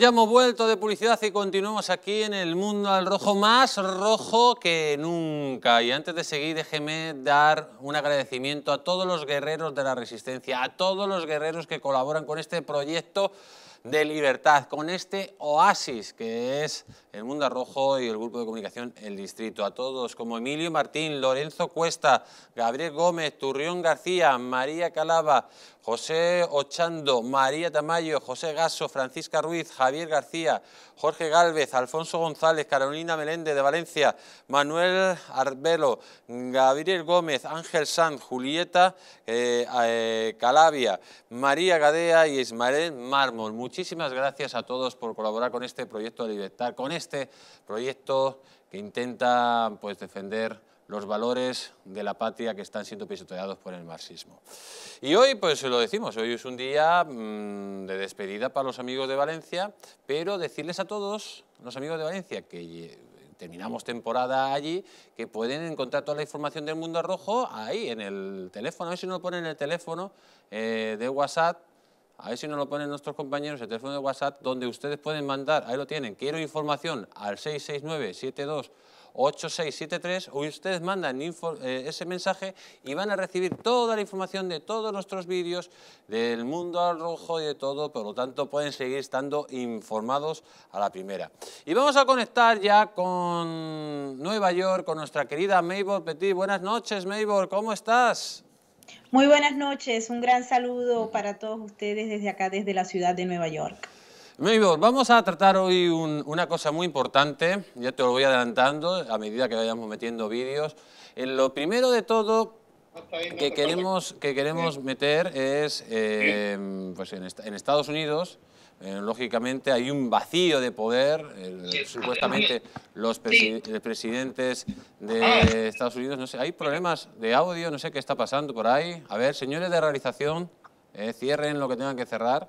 ya hemos vuelto de publicidad y continuamos aquí en el mundo al rojo, más rojo que nunca. Y antes de seguir, déjeme dar un agradecimiento a todos los guerreros de la resistencia, a todos los guerreros que colaboran con este proyecto de libertad, con este oasis que es el Mundo al Rojo y el grupo de comunicación El Distrito. A todos, como Emilio Martín, Lorenzo Cuesta, Gabriel Gómez, Turrión García, María Calaba. José Ochando, María Tamayo, José Gaso, Francisca Ruiz, Javier García, Jorge Galvez, Alfonso González, Carolina Meléndez de Valencia, Manuel Arbelo, Gabriel Gómez, Ángel Sanz, Julieta eh, eh Calavia, María Gadea y Ismael Mármol. Muchísimas gracias a todos por colaborar con este proyecto de libertad, con este proyecto que intenta pues, defender los valores de la patria que están siendo pisoteados por el marxismo. Y hoy, pues lo decimos, hoy es un día mm, de despedida para los amigos de Valencia, pero decirles a todos, los amigos de Valencia, que terminamos temporada allí, que pueden encontrar toda la información del Mundo Rojo ahí, en el teléfono, a ver si nos lo ponen en el teléfono eh, de WhatsApp, a ver si nos lo ponen nuestros compañeros, el teléfono de WhatsApp, donde ustedes pueden mandar, ahí lo tienen, quiero información al 669 72 8673, ustedes mandan eh, ese mensaje y van a recibir toda la información de todos nuestros vídeos del mundo al rojo y de todo, por lo tanto pueden seguir estando informados a la primera. Y vamos a conectar ya con Nueva York, con nuestra querida Maybor Petit. Buenas noches Maybor, ¿cómo estás? Muy buenas noches, un gran saludo para todos ustedes desde acá, desde la ciudad de Nueva York vamos a tratar hoy una cosa muy importante, ya te lo voy adelantando a medida que vayamos metiendo vídeos. En eh, lo primero de todo que queremos, que queremos meter es, em, pues en, Estados Unidos, eh, lógicamente hay un vacío de poder, supuestamente los presidentes de ah. Estados Unidos, no sé, hay problemas de audio, no sé qué está pasando por ahí. A ver, señores de realización, eh, cierren lo que tengan que cerrar.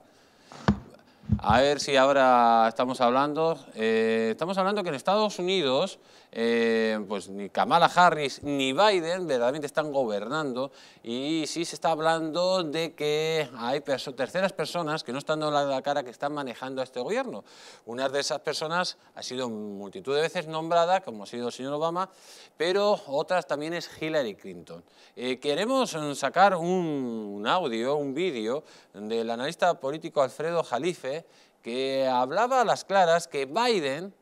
A ver si ahora estamos hablando. Eh, estamos hablando que en Estados Unidos eh, pues ni Kamala Harris ni Biden verdaderamente están gobernando y sí se está hablando de que hay terceras personas que no están dando la cara que están manejando a este gobierno. Una de esas personas ha sido multitud de veces nombrada, como ha sido el señor Obama, pero otras también es Hillary Clinton. Eh, queremos sacar un, un audio, un vídeo del analista político Alfredo Jalife que hablaba a las claras que Biden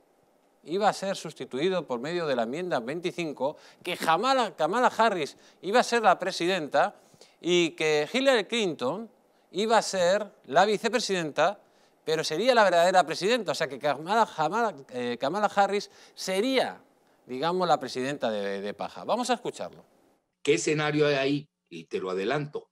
iba a ser sustituido por medio de la enmienda 25, que Kamala, Harris iba a ser la presidenta y que Hillary Clinton iba a ser la vicepresidenta, pero sería la verdadera presidenta. O sea que Kamala, eh, Harris sería, digamos, la presidenta de, Paja. Vamos a escucharlo. ¿Qué escenario hay ahí? Y te lo adelanto.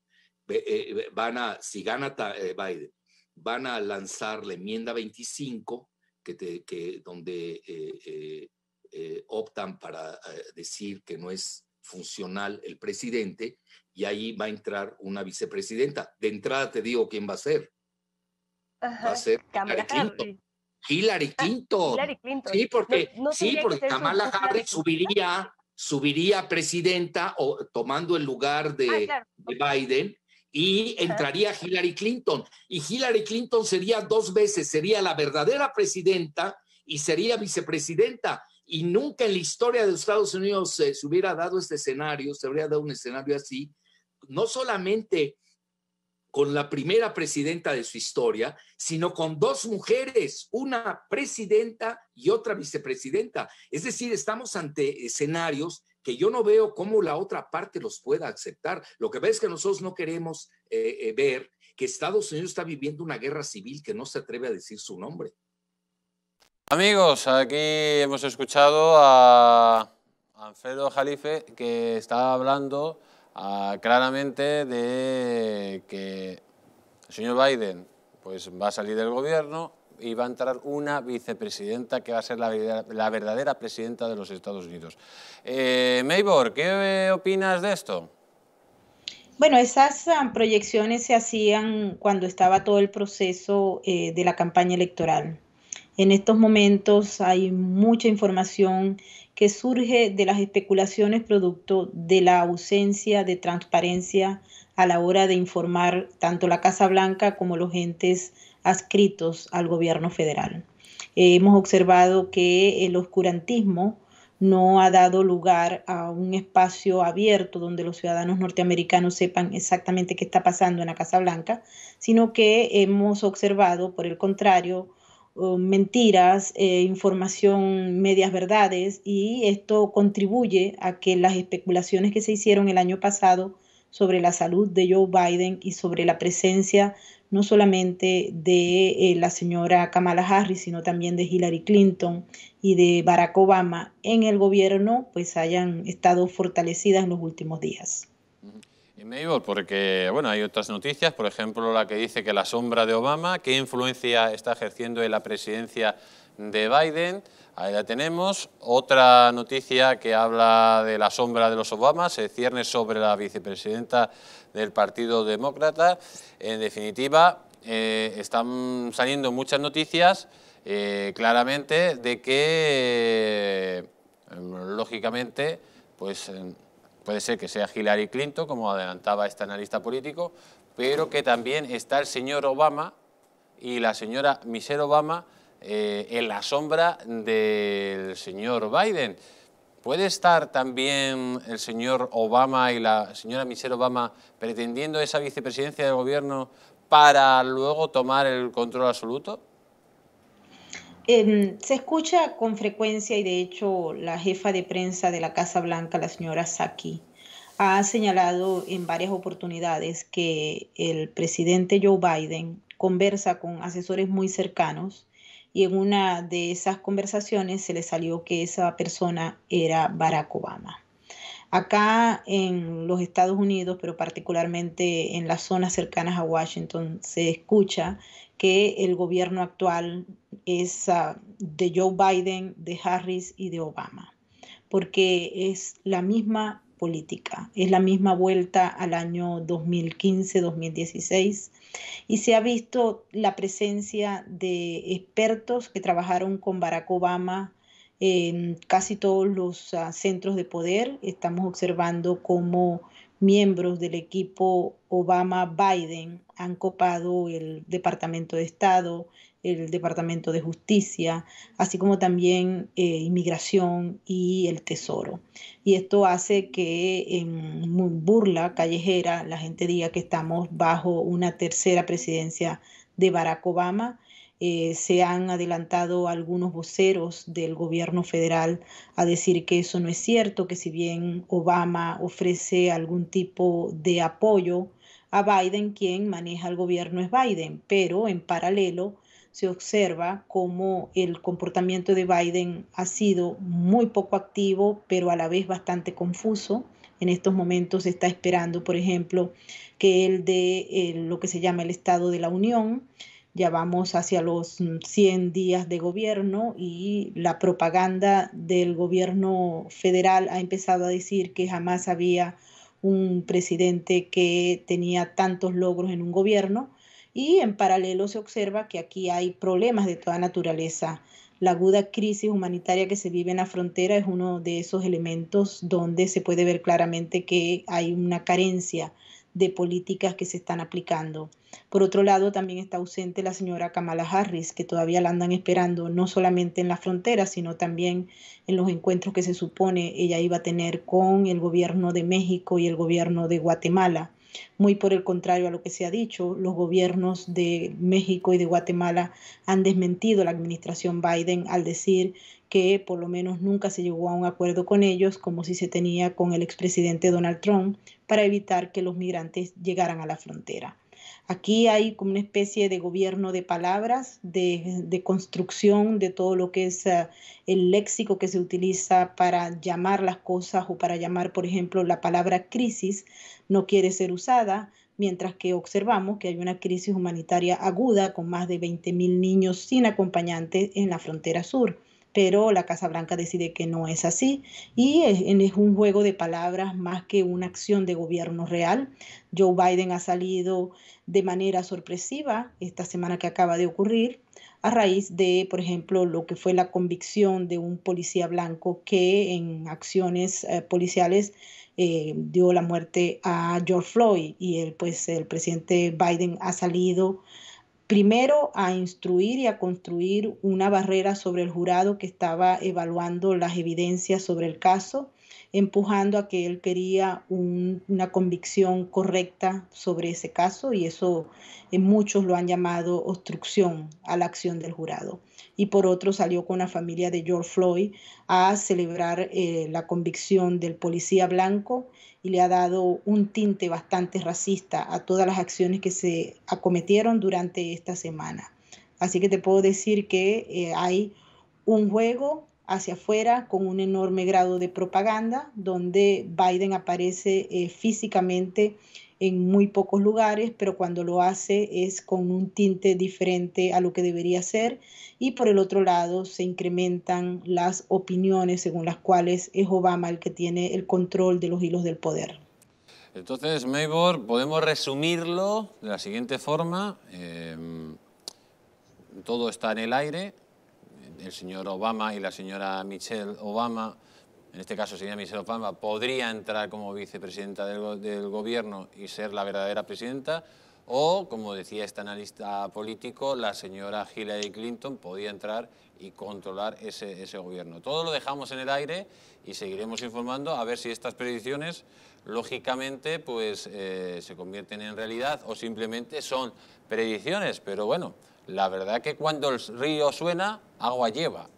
Eh, van a, si gana eh, Biden, van a lanzar la enmienda 25 que, donde eh, eh, eh, optan para decir que no es funcional el presidente y ahí va a entrar una vicepresidenta. De entrada te digo quién va a ser. Va a ser Hillary ah, Clinton. Hillary Clinton. Sí, porque, sí, porque Kamala Harris subiría, subiría presidenta o tomando el lugar de, ah, de Biden y entraría Hillary Clinton. Y Hillary Clinton sería dos veces, sería la verdadera presidenta y sería vicepresidenta. Y nunca en la historia de los Estados Unidos eh, se hubiera dado este escenario, se habría dado un escenario así, no solamente con la primera presidenta de su historia, sino con dos mujeres, una presidenta y otra vicepresidenta. Es decir, estamos ante escenarios que yo no veo cómo la otra parte los pueda aceptar. Lo que ves es que nosotros no queremos eh, eh, ver que Estados Unidos está viviendo una guerra civil que no se atreve a decir su nombre. Amigos, aquí hemos escuchado a Alfredo Jalife que está hablando ah, claramente de que el señor Biden pues, va a salir del gobierno y va a entrar una vicepresidenta que va a ser la, la verdadera presidenta de los Estados Unidos. Eh, ¿qué eh, opinas de esto? Bueno, esas ah, proyecciones se hacían cuando estaba todo el proceso eh, de la campaña electoral. En estos momentos hay mucha información que surge de las especulaciones producto de la ausencia de transparencia a la hora de informar tanto la Casa Blanca como los entes adscritos al gobierno federal. hemos observado que el oscurantismo no ha dado lugar a un espacio abierto donde los ciudadanos norteamericanos sepan exactamente qué está pasando en la Casa Blanca, sino que hemos observado, por el contrario, eh, mentiras, eh, información, medias verdades, y esto contribuye a que las especulaciones que se hicieron el año pasado sobre la salud de Joe Biden y sobre la presencia no solamente de eh, la señora Kamala Harris, sino también de Hillary Clinton y de Barack Obama en el gobierno, pues hayan estado fortalecidas en los últimos días. Y Mabel, porque bueno, hay otras noticias, por ejemplo la que dice que la sombra de Obama, qué influencia está ejerciendo en la presidencia de Biden, Ahí la tenemos. Otra noticia que habla de la sombra de los Obamas, se cierne sobre la vicepresidenta del Partido Demócrata. En definitiva, eh, están saliendo muchas noticias eh, claramente de que, eh, lógicamente, pues puede ser que sea Hillary Clinton, como adelantaba este analista político, pero que también está el señor Obama y la señora Michelle Obama eh, en la sombra del señor Biden. ¿Puede estar también el señor Obama y la señora Michelle Obama pretendiendo esa vicepresidencia del gobierno para luego tomar el control absoluto? Em, se escucha con frecuencia y de hecho la jefa de prensa de la Casa Blanca, la señora Saki, ha señalado en varias oportunidades que el presidente Joe Biden conversa con asesores muy cercanos y en una de esas conversaciones se le salió que esa persona era Barack Obama. Acá en los Estados Unidos, pero particularmente en las zonas cercanas a Washington, se escucha que el gobierno actual es ah, de Joe Biden, de Harris y de Obama, porque es la misma política, es la misma vuelta al año 2015-2016 y se ha visto la presencia de expertos que trabajaron con Barack Obama en casi todos los ah, centros de poder. Estamos observando cómo miembros del equipo Obama-Biden han copado el Departamento de Estado, el Departamento de Justicia, así como también eh, Inmigración y el Tesoro. Y esto hace que en burla callejera la gente diga que estamos bajo una tercera presidencia de Barack Obama. Eh, se han adelantado algunos voceros del gobierno federal a decir que eso no es cierto, que si bien Obama ofrece algún tipo de apoyo a Biden, quien maneja el gobierno es Biden, pero en paralelo se observa como el comportamiento de Biden ha sido muy poco activo, pero a la vez bastante confuso. En estos momentos se está esperando, por ejemplo, que él dé lo que se llama el Estado de la Unión. Ya vamos hacia los 100 días de gobierno y la propaganda del gobierno federal ha empezado a decir que jamás había un presidente que tenía tantos logros en un gobierno y en paralelo se observa que aquí hay problemas de toda naturaleza. La aguda crisis humanitaria que se vive en la frontera es uno de esos elementos donde se puede ver claramente que hay una carencia de políticas que se están aplicando. Por otro lado, también está ausente la señora Kamala Harris, que todavía la andan esperando, no solamente en la frontera, sino también en los encuentros que se supone ella iba a tener con el gobierno de México y el gobierno de Guatemala. Muy por el contrario a lo que se ha dicho, los gobiernos de México y de Guatemala han desmentido la administración Biden al decir que por lo menos nunca se llegó a un acuerdo con ellos, como si se tenía con el expresidente Donald Trump, para evitar que los migrantes llegaran a la frontera. Aquí hay como una especie de gobierno de palabras, de, construcción de todo lo que es ah, el léxico que se utiliza para llamar las cosas o para llamar, por ejemplo, la palabra crisis no quiere ser usada, mientras que observamos que hay una crisis humanitaria aguda con más de 20.000 niños sin acompañantes en la frontera sur pero la Casa Blanca decide que no es así y es, un juego de palabras más que una acción de gobierno real. Joe Biden ha salido de manera sorpresiva esta semana que acaba de ocurrir a raíz de, por ejemplo, lo que fue la convicción de un policía blanco que en acciones eh, policiales eh, dio la muerte a George Floyd y él, pues el presidente Biden ha salido primero a instruir y a construir una barrera sobre el jurado que estaba evaluando las evidencias sobre el caso empujando a que él quería una convicción correcta sobre ese caso y eso en eh, muchos lo han llamado obstrucción a la acción del jurado. Y por otro salió con la familia de George Floyd a celebrar eh, la convicción del policía blanco y le ha dado un tinte bastante racista a todas las acciones que se acometieron durante esta semana. Así que te puedo decir que eh, hay un juego hacia afuera con un enorme grado de propaganda, donde Biden aparece eh, físicamente en muy pocos lugares, pero cuando lo hace es con un tinte diferente a lo que debería ser. Y por el otro lado se incrementan las opiniones según las cuales es Obama el que tiene el control de los hilos del poder. Entonces, Maybor, podemos resumirlo de la siguiente forma. Em, todo está en el aire, el señor Obama y la señora Michelle Obama, en este caso sería Michelle Obama, podría entrar como vicepresidenta del, gobierno y ser la verdadera presidenta, o, como decía este analista político, la señora Hillary Clinton podía entrar y controlar ese, gobierno. Todo lo dejamos en el aire y seguiremos informando a ver si estas predicciones, lógicamente, pues eh, se convierten en realidad o simplemente son predicciones, pero bueno la verdad que cuando el río suena, agua lleva.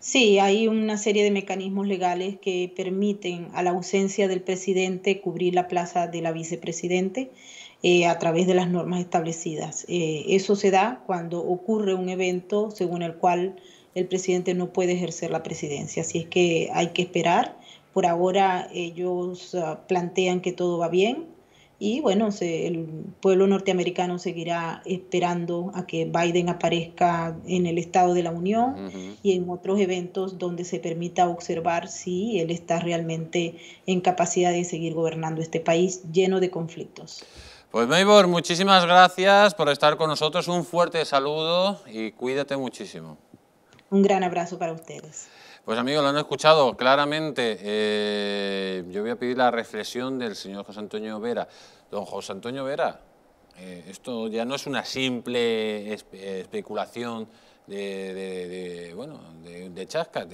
Sí, hay una serie de mecanismos legales que permiten a la ausencia del presidente cubrir la plaza de la vicepresidente eh, a través de las normas establecidas. Eh, eso se da cuando ocurre un evento según el cual el presidente no puede ejercer la presidencia. Así es que hay que esperar. Por ahora ellos ah, plantean que todo va bien, y bueno, el pueblo norteamericano seguirá esperando a que Biden aparezca en el Estado de la Unión y en otros eventos donde se permita observar si él está realmente en capacidad de seguir gobernando este país lleno de conflictos. Pues Maybor, muchísimas gracias por estar con nosotros. Un fuerte saludo y cuídate muchísimo. Un gran abrazo para ustedes. Pues amigos, lo han escuchado claramente. Eh, yo voy a pedir la reflexión del señor José Antonio Vera. Don José Antonio Vera, eh, esto ya no es una simple eh, especulación de, de, bueno, de, de chasca.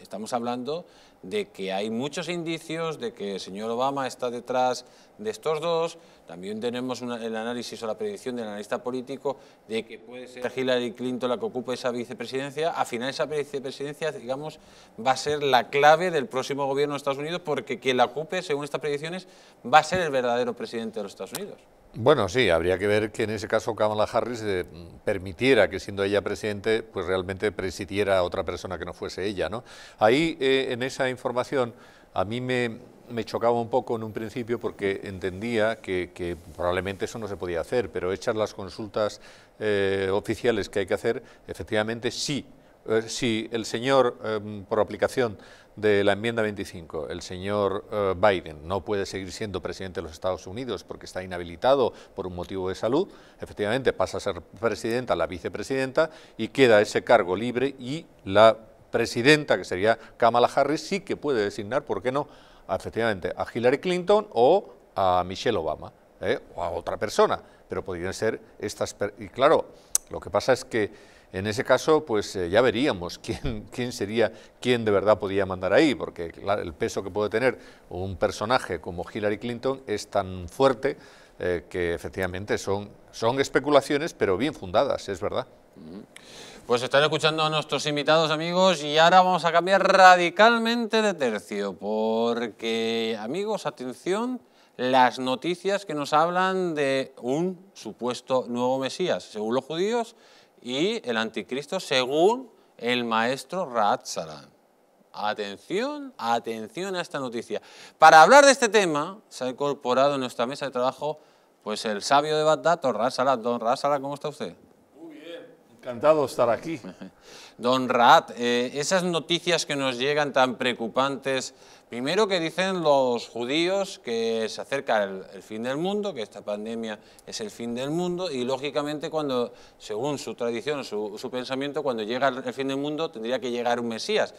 Estamos hablando de que hay muchos indicios de que el señor Obama está detrás de estos dos. También tenemos el análisis o la predicción del analista político de que puede ser Hillary Clinton la que ocupe esa vicepresidencia. Al final esa vicepresidencia, digamos, va a ser la clave del próximo gobierno de Estados Unidos porque quien la ocupe, según estas predicciones, va a ser el verdadero presidente de los Estados Unidos. Bueno, sí, habría que ver que en ese caso Kamala Harris eh, permitiera que siendo ella presidente, pues realmente presidiera a otra persona que no fuese ella, ¿no? Ahí, eh, en esa información, a mí me, chocaba un poco en un principio porque entendía que, probablemente eso no se podía hacer, pero hechas las consultas eh, oficiales que hay que hacer, efectivamente sí eh, si el señor, em, por aplicación de la enmienda 25, el señor eh, Biden no puede seguir siendo presidente de los Estados Unidos porque está inhabilitado por un motivo de salud, efectivamente pasa a ser presidenta la vicepresidenta y queda ese cargo libre y la presidenta, que sería Kamala Harris, sí que puede designar, ¿por qué no?, efectivamente a Hillary Clinton o a Michelle Obama eh, o a otra persona, pero podrían ser estas... Y claro, lo que pasa es que en ese caso, pues eh, ya veríamos quién, sería, quién de verdad podía mandar ahí, porque el peso que puede tener un personaje como Hillary Clinton es tan fuerte eh, que efectivamente son, son especulaciones, pero bien fundadas, es verdad. Pues están escuchando a nuestros invitados, amigos, y ahora vamos a cambiar radicalmente de tercio, porque, amigos, atención, las noticias que nos hablan de un supuesto nuevo Mesías. Según los judíos, y el anticristo según el maestro Raad Atención, atención a esta noticia. Para hablar de este tema, se ha incorporado en nuestra mesa de trabajo pues el sabio de Bagdad, don Don Raad ¿cómo está usted? Muy bien, encantado de estar aquí. Don rat eh, esas noticias que nos llegan tan preocupantes Primero que dicen los judíos que se acerca el, fin del mundo, que esta pandemia es el fin del mundo y lógicamente cuando, según su tradición, su, su pensamiento, cuando llega el fin del mundo tendría que llegar un Mesías.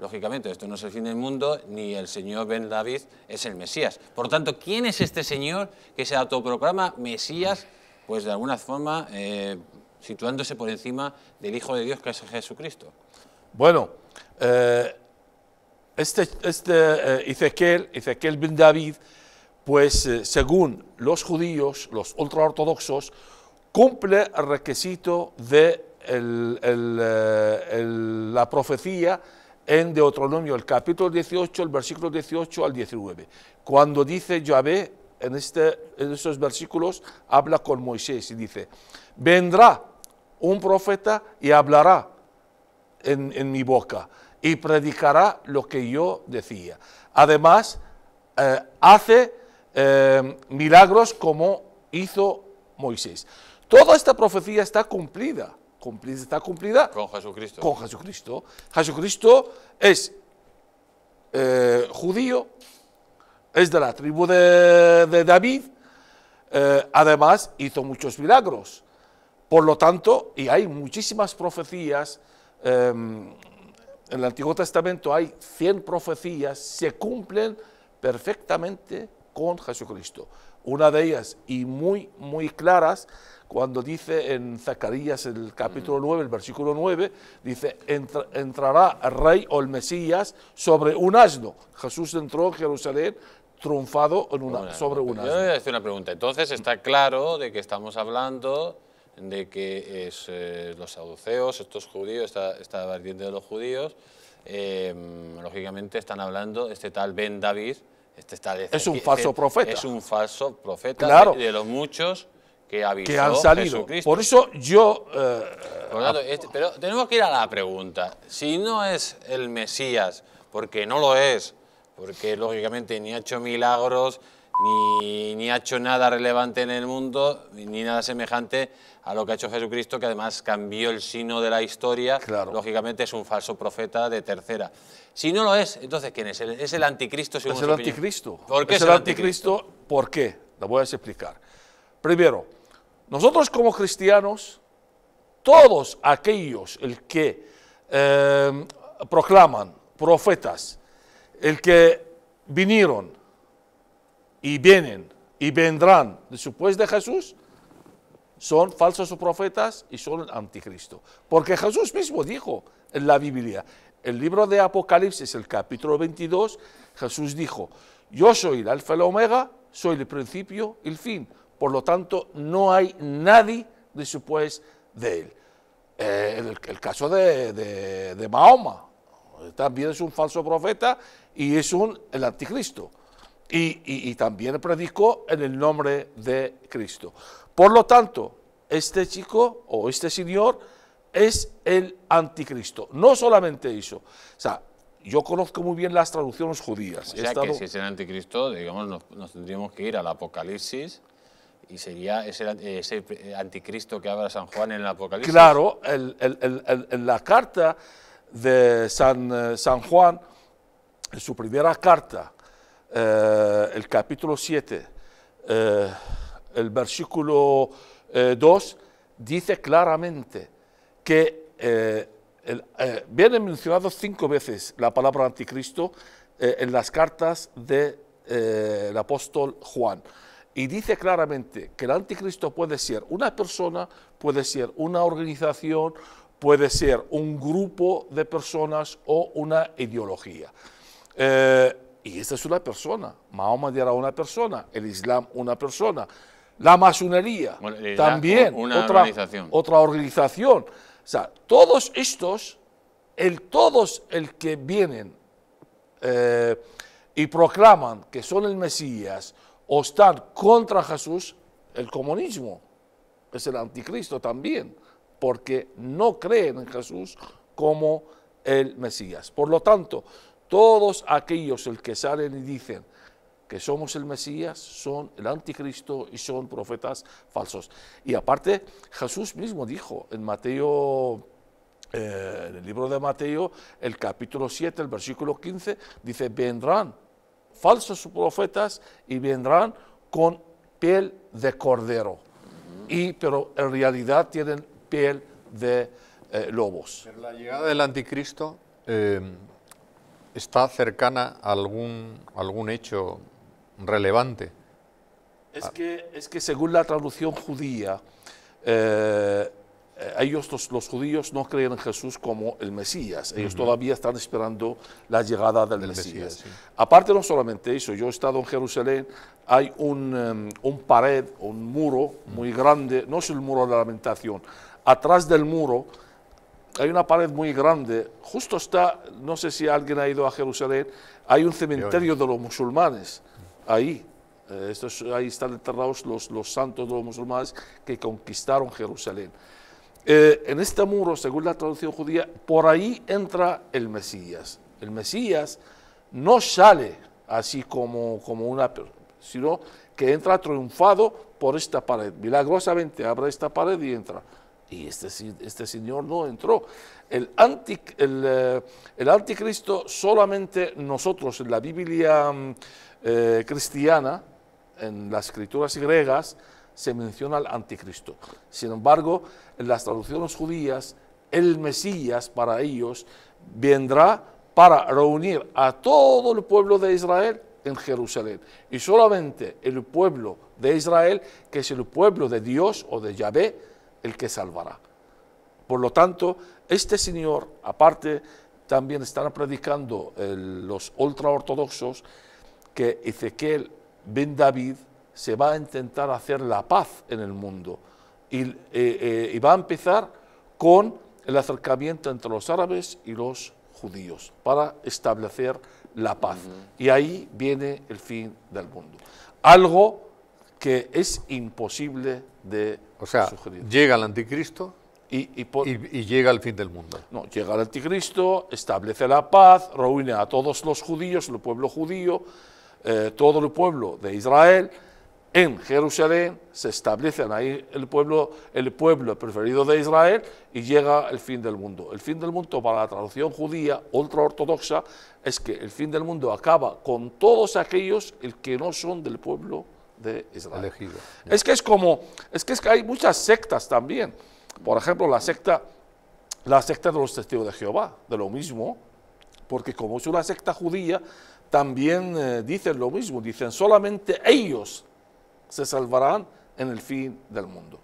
Lógicamente, esto no es el fin del mundo, ni el señor Ben David es el Mesías. Por tanto, ¿quién es este señor que se autoproclama Mesías? Pues de alguna forma eh, situándose por encima del Hijo de Dios que es Jesucristo. Bueno, eh, este, este eh, Ezequiel, Ezequiel bin David, pues eh, según los judíos, los ultraortodoxos, cumple el requisito de eh, la profecía en Deuteronomio, el capítulo 18, el versículo 18 al 19. Cuando dice Yahvé, en, este, estos versículos, habla con Moisés y dice, vendrá un profeta y hablará en, en mi boca y predicará lo que yo decía. Además, eh, hace eh, milagros como hizo Moisés. Toda esta profecía está cumplida, cumplida está cumplida con Jesucristo. Con Jesucristo. Jesucristo es eh, judío, es de la tribu de David, además hizo muchos milagros. Por lo tanto, y hay muchísimas profecías em, en el Antiguo Testamento hay 100 profecías, se cumplen perfectamente con Jesucristo. Una de ellas, y muy, muy claras, cuando dice en Zacarías el capítulo 9, mm. el versículo 9, dice, entrará el rey o el Mesías sobre un asno. Jesús entró en Jerusalén triunfado sobre un asno. Yo voy a hacer una pregunta. Entonces está claro de que estamos hablando de que es, eh, los saduceos, estos judíos, esta, esta vertiente de los judíos, em, lógicamente están hablando, este tal Ben David, este tal... es un falso profeta. Es un falso profeta de, los muchos que, avisó han salido. Por eso yo... Eh, este, pero tenemos que ir a la pregunta. Si no es el Mesías, porque no lo es, porque lógicamente ni ha hecho milagros, ni, ha hecho nada relevante en el mundo, ni nada semejante a lo que ha hecho Jesucristo, que además cambió el sino de la historia. Lógicamente es un falso profeta de tercera. Si no lo es, entonces ¿quién es? ¿Es el anticristo Es el anticristo. ¿Por qué es, el anticristo? ¿Por qué? La voy a explicar. Primero, nosotros como cristianos, todos aquellos el que eh, proclaman profetas, el que vinieron y vienen y vendrán después de Jesús son falsos profetas y son anticristo. Porque Jesús mismo dijo en la Biblia, el libro de Apocalipsis, el capítulo 22, Jesús dijo, yo soy el alfa y el omega, soy el principio y el fin. Por lo tanto, no hay nadie después de él. Eh, el, caso de, de Mahoma también es un falso profeta y es un, el anticristo y, también predicó en el nombre de Cristo. Por lo tanto, este chico o este señor es el anticristo. No solamente eso. O sea, yo conozco muy bien las traducciones judías. O sea que si es el anticristo, digamos, nos, tendríamos que ir al Apocalipsis y sería ese, anticristo que habla San Juan en el Apocalipsis. Claro, en la carta de San, eh, San Juan, en su primera carta, eh, el capítulo 7, eh, el versículo 2, eh, dice claramente que viene mencionado cinco veces la palabra anticristo en las cartas del apóstol Juan. Y dice claramente que el anticristo puede ser una persona, puede ser una organización, puede ser un grupo de personas o una ideología. Y esta es una persona. Mahoma era una persona, el Islam una persona. La masonería también, otra, organización. O sea, todos estos, el, todos el que vienen eh, y proclaman que son el Mesías o están contra Jesús, el comunismo es el anticristo también, porque no creen en Jesús como el Mesías. Por lo tanto, todos aquellos el que salen y dicen que somos el Mesías son el anticristo y son profetas falsos. Y aparte, Jesús mismo dijo en Mateo eh, en el libro de Mateo, el capítulo 7, el versículo 15, dice, vendrán falsos profetas y vendrán con piel de cordero. Y, pero en realidad tienen piel de eh, lobos. Pero la llegada del anticristo, eh, está cercana a algún, algún hecho relevante. Es que, según la traducción judía, eh, eh, ellos, los, judíos, no creen en Jesús como el Mesías. Ellos todavía están esperando la llegada del Mesías. Aparte, no solamente eso, yo he estado en Jerusalén, hay un, em, pared, un muro muy grande, no es el muro de la lamentación, atrás del muro hay una pared muy grande, justo está, no sé si alguien ha ido a Jerusalén, hay un cementerio de los musulmanes ahí. Eh, ahí están enterrados los, santos de los musulmanes que conquistaron Jerusalén. Eh, en este muro, según la traducción judía, por ahí entra el Mesías. El Mesías no sale así como, como una, sino que entra triunfado por esta pared. Milagrosamente abre esta pared y entra. Y este, este señor no entró. El, anti, el, eh, anticristo solamente nosotros en la Biblia mm, eh, cristiana, en las escrituras griegas, se menciona al anticristo. Sin embargo, en las traducciones judías, el Mesías para ellos vendrá para reunir a todo el pueblo de Israel en Jerusalén. Y solamente el pueblo de Israel, que es el pueblo de Dios o de Yahvé, el que salvará. Por lo tanto, este señor, aparte, también están predicando los ultraortodoxos que Ezequiel ben David se va a intentar hacer la paz en el mundo y, eh, eh, va a empezar con el acercamiento entre los árabes y los judíos para establecer la paz. Y ahí viene el fin del mundo. Algo que es imposible de o sea, llega el anticristo y, llega el fin del mundo. No, llega el anticristo, establece la paz, reúne a todos los judíos, el pueblo judío, eh, todo el pueblo de Israel. En Jerusalén se establece ahí el pueblo, el pueblo preferido de Israel y llega el fin del mundo. El fin del mundo para la traducción judía ultraortodoxa es que el fin del mundo acaba con todos aquellos el que no son del pueblo de Israel. Elegido. Es que es como, es que, hay muchas sectas también. Por ejemplo, la secta, la secta de los testigos de Jehová, de lo mismo, porque como es una secta judía, también eh, dicen lo mismo, dicen solamente ellos se salvarán en el fin del mundo.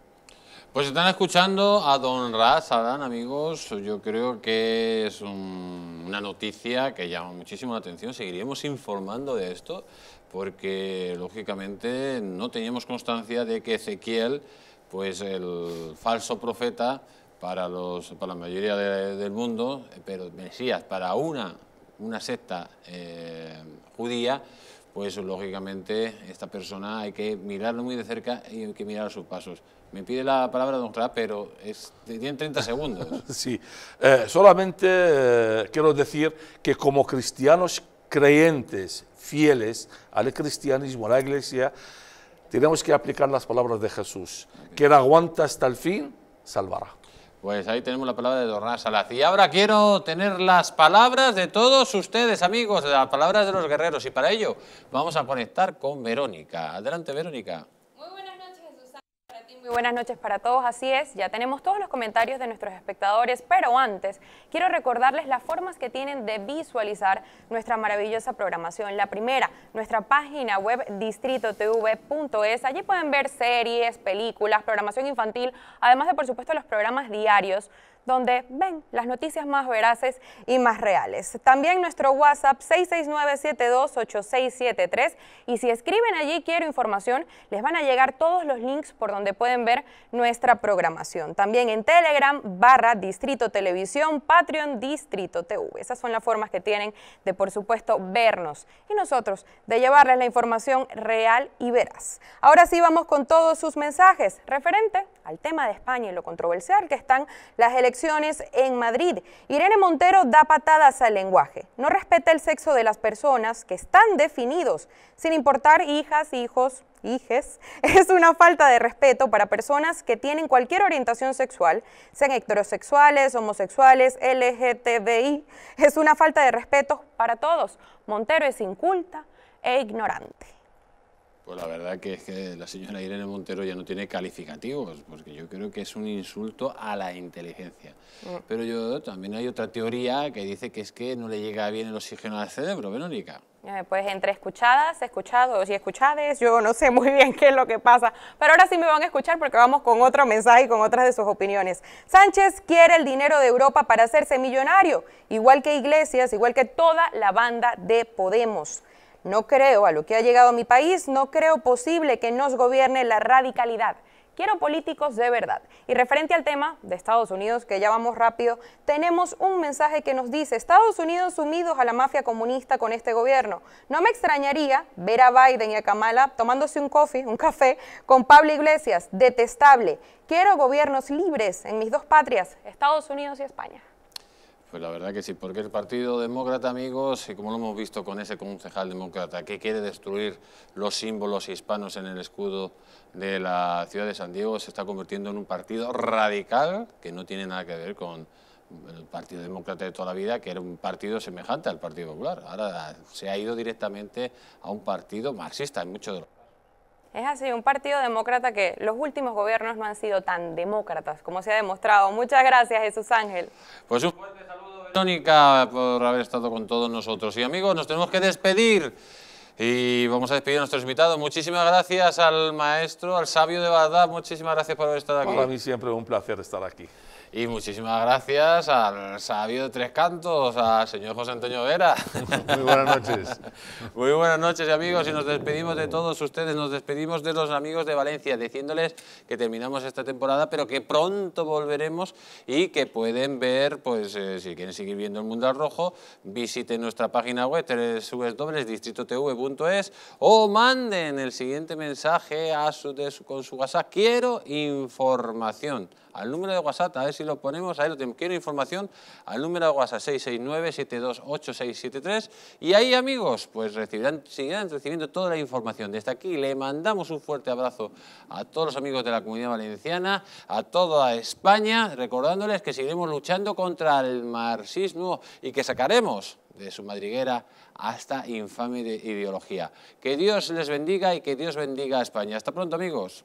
Pues están escuchando a Don Raz, amigos. Yo creo que es una noticia que llama muchísimo la atención. Seguiremos informando de esto porque, lógicamente, no teníamos constancia de que Ezequiel, pues el falso profeta para, los, para la mayoría del mundo, pero Mesías para una, una secta eh, judía, pues lógicamente esta persona hay que mirarlo muy de cerca y hay que mirar a sus pasos. Me pide la palabra don pero es, tienen 30 segundos. sí, eh, solamente eh, quiero decir que como cristianos creyentes, fieles al cristianismo, a la iglesia, tenemos que aplicar las palabras de Jesús. Quien aguanta hasta el fin, salvará. Pues ahí tenemos la palabra de don Salaz. Y ahora quiero tener las palabras de todos ustedes, amigos, las palabras de los guerreros. Y para ello vamos a conectar con Verónica. Adelante, Verónica buenas noches para todos, así es, ya tenemos todos los comentarios de nuestros espectadores, pero antes quiero recordarles las formas que tienen de visualizar nuestra maravillosa programación. La primera, nuestra página web distritotv.es, allí pueden ver series, películas, programación infantil, además de por supuesto los programas diarios donde ven las noticias más veraces y más reales. También nuestro WhatsApp 669-728673 y si escriben allí quiero información, les van a llegar todos los links por donde pueden ver nuestra programación. También en Telegram barra Distrito Televisión, Patreon Distrito TV. Esas son las formas que tienen de por supuesto vernos y nosotros de llevarles la información real y veraz. Ahora sí vamos con todos sus mensajes referente al tema de España y lo controversial que están las elecciones en Madrid. Irene Montero da patadas al lenguaje. No respeta el sexo de las personas que están definidos, sin importar hijas, hijos, hijes. Es una falta de respeto para personas que tienen cualquier orientación sexual, sean heterosexuales, homosexuales, LGTBI. Es una falta de respeto para todos. Montero es inculta e ignorante. Pues la verdad que es que la señora Irene Montero ya no tiene calificativos, porque yo creo que es un insulto a la inteligencia. Mm. Pero yo también hay otra teoría que dice que es que no le llega bien el oxígeno al cerebro, Verónica. Eh, pues entre escuchadas, escuchados y escuchades, yo no sé muy bien qué es lo que pasa, pero ahora sí me van a escuchar porque vamos con otro mensaje y con otras de sus opiniones. Sánchez quiere el dinero de Europa para hacerse millonario, igual que Iglesias, igual que toda la banda de Podemos. No creo, a lo que ha llegado mi país, no creo posible que nos gobierne la radicalidad. Quiero políticos de verdad. Y referente al tema de Estados Unidos, que ya vamos rápido, tenemos un mensaje que nos dice, Estados Unidos sumidos a la mafia comunista con este gobierno. No me extrañaría ver a Biden y a Kamala tomándose un coffee, un café, con Pablo Iglesias. Detestable. Quiero gobiernos libres en mis dos patrias, Estados Unidos y España. Pues la verdad que sí, porque el Partido Demócrata, amigos, y como lo hemos visto con ese concejal demócrata que quiere destruir los símbolos hispanos en el escudo de la ciudad de San Diego, se está convirtiendo en un partido radical que no tiene nada que ver con el Partido Demócrata de toda la vida, que era un partido semejante al Partido Popular. Ahora se ha ido directamente a un partido marxista en muchos de los... Es así, un partido demócrata que los últimos gobiernos no han sido tan demócratas como se ha demostrado. Muchas gracias, Jesús Ángel. Pues un fuerte saludo, Verónica, por haber estado con todos nosotros. Y amigos, nos tenemos que despedir. Y vamos a despedir a nuestros invitados. Muchísimas gracias al maestro, al sabio de verdad, Muchísimas gracias por haber estado aquí. Para mí siempre es un placer estar aquí. Y muchísimas gracias al sabio de Tres Cantos, al señor José Antonio Vera. Muy buenas noches. Muy buenas noches, amigos, y nos despedimos de todos ustedes, nos despedimos de los amigos de Valencia, diciéndoles que terminamos esta temporada, pero que pronto volveremos y que pueden ver, pues eh, si quieren seguir viendo el Mundial Rojo, visiten nuestra página web, www.distritotv.es o manden el siguiente mensaje a su, con su WhatsApp. Quiero información al número de WhatsApp, a si lo ponemos, ahí lo tenemos. Quiero información al número de WhatsApp 669-728673 y ahí amigos, pues recibirán, seguirán recibiendo toda la información. Desde aquí le mandamos un fuerte abrazo a todos los amigos de la Comunidad Valenciana, a toda España, recordándoles que seguiremos luchando contra el marxismo y que sacaremos de su madriguera hasta infame ideología. Que Dios les bendiga y que Dios bendiga a España. Hasta pronto amigos.